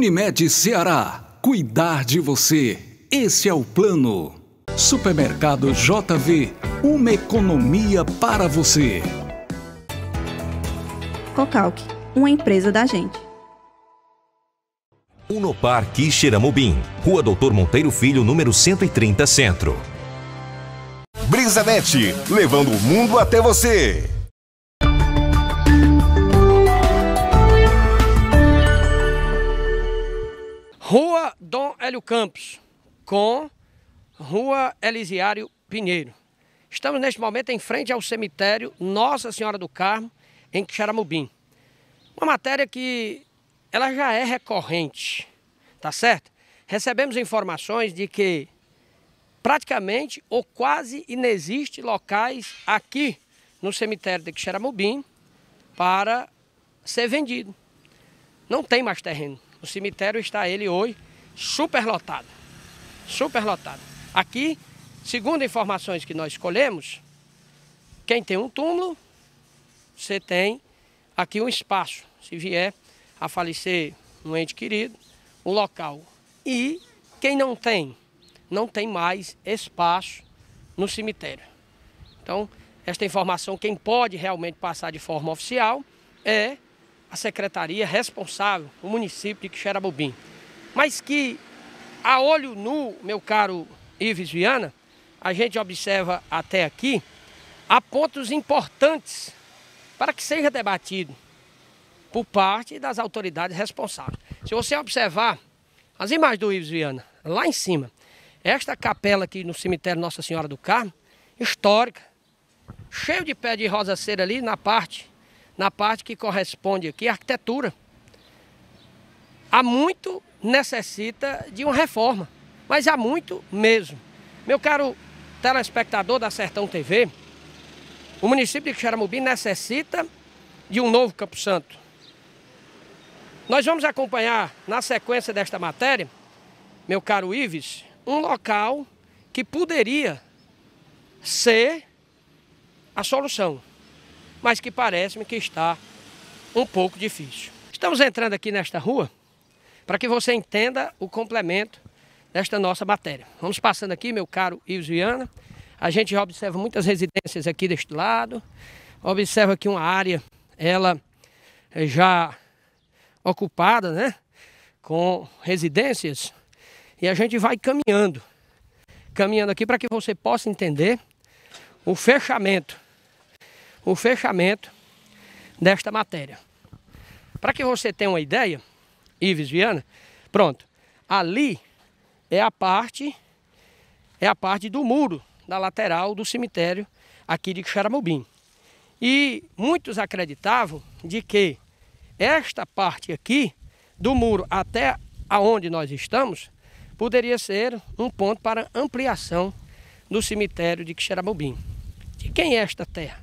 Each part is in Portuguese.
Unimed Ceará. Cuidar de você. Esse é o plano. Supermercado JV. Uma economia para você. Cocalc, uma empresa da gente. Unopar Quixeramobim, Rua Doutor Monteiro Filho, número 130 Centro. Brisanet, levando o mundo até você. Rua Dom Hélio Campos com Rua Elisiário Pinheiro. Estamos neste momento em frente ao cemitério Nossa Senhora do Carmo, em Quixaramubim. Uma matéria que ela já é recorrente, tá certo? Recebemos informações de que praticamente ou quase inexiste locais aqui no cemitério de Quixeramobim para ser vendido. Não tem mais terreno. O cemitério está ele hoje superlotado. Superlotado. Aqui, segundo informações que nós escolhemos, quem tem um túmulo, você tem aqui um espaço. Se vier a falecer um ente querido, um local. E quem não tem, não tem mais espaço no cemitério. Então, esta informação, quem pode realmente passar de forma oficial é a secretaria responsável, o município de Quixeramobim. Mas que a olho nu, meu caro Ives Viana, a gente observa até aqui, há pontos importantes para que seja debatido por parte das autoridades responsáveis. Se você observar as imagens do Ives Viana, lá em cima, esta capela aqui no cemitério Nossa Senhora do Carmo, histórica, cheio de pé de rosa cera ali na parte na parte que corresponde aqui à arquitetura. Há muito necessita de uma reforma, mas há muito mesmo. Meu caro telespectador da Sertão TV, o município de Xaramubi necessita de um novo Campo Santo. Nós vamos acompanhar na sequência desta matéria, meu caro Ives, um local que poderia ser a solução mas que parece-me que está um pouco difícil. Estamos entrando aqui nesta rua para que você entenda o complemento desta nossa matéria. Vamos passando aqui, meu caro Ilziana. A gente já observa muitas residências aqui deste lado. Observa aqui uma área, ela eh, já ocupada, né? Com residências. E a gente vai caminhando. Caminhando aqui para que você possa entender o fechamento o fechamento desta matéria. Para que você tenha uma ideia, Ives Viana, pronto, ali é a parte é a parte do muro da lateral do cemitério aqui de Xaramubim. E muitos acreditavam de que esta parte aqui do muro até aonde nós estamos poderia ser um ponto para ampliação do cemitério de Xeramobim. De quem é esta terra?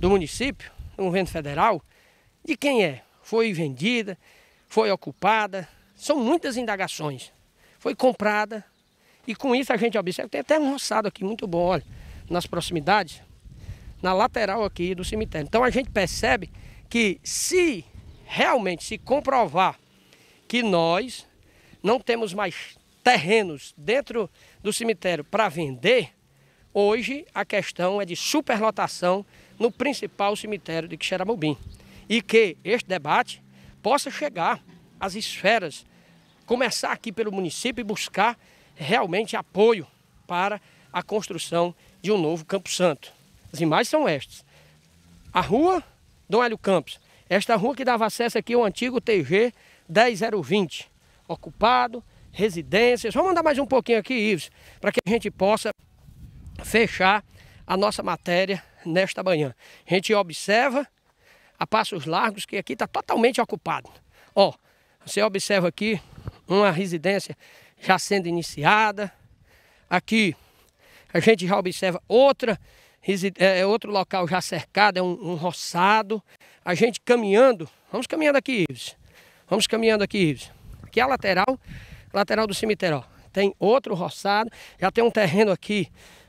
do município, do governo federal, de quem é? Foi vendida, foi ocupada, são muitas indagações. Foi comprada e com isso a gente observa, tem até um roçado aqui muito bom, olha, nas proximidades, na lateral aqui do cemitério. Então a gente percebe que se realmente se comprovar que nós não temos mais terrenos dentro do cemitério para vender, hoje a questão é de superlotação no principal cemitério de Xeramobim. E que este debate possa chegar às esferas, começar aqui pelo município e buscar realmente apoio para a construção de um novo Campo Santo. As imagens são estas. A rua Dom Hélio Campos. Esta rua que dava acesso aqui ao antigo TG 10020, ocupado, residências. Vamos andar mais um pouquinho aqui, Ives, para que a gente possa fechar a nossa matéria nesta manhã. A gente observa a passos largos que aqui está totalmente ocupado. Ó, você observa aqui uma residência já sendo iniciada. Aqui a gente já observa outra é, é outro local já cercado, é um, um roçado. A gente caminhando, vamos caminhando aqui, Ives. Vamos caminhando aqui, Ives. Aqui é a lateral, lateral do cemitério, ó. Tem outro roçado, já tem um terreno aqui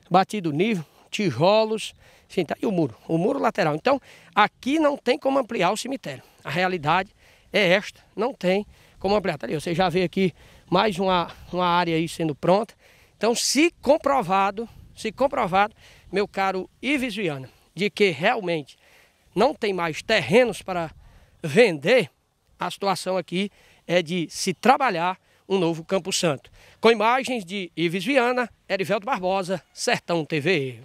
batido nível tijolos, enfim, tá E o muro, o muro lateral. Então, aqui não tem como ampliar o cemitério. A realidade é esta, não tem como ampliar. Tá ali, você já vê aqui mais uma, uma área aí sendo pronta. Então, se comprovado, se comprovado, meu caro Ives Viana, de que realmente não tem mais terrenos para vender, a situação aqui é de se trabalhar um novo Campo Santo. Com imagens de Ives Viana, Erivelto Barbosa, Sertão TV.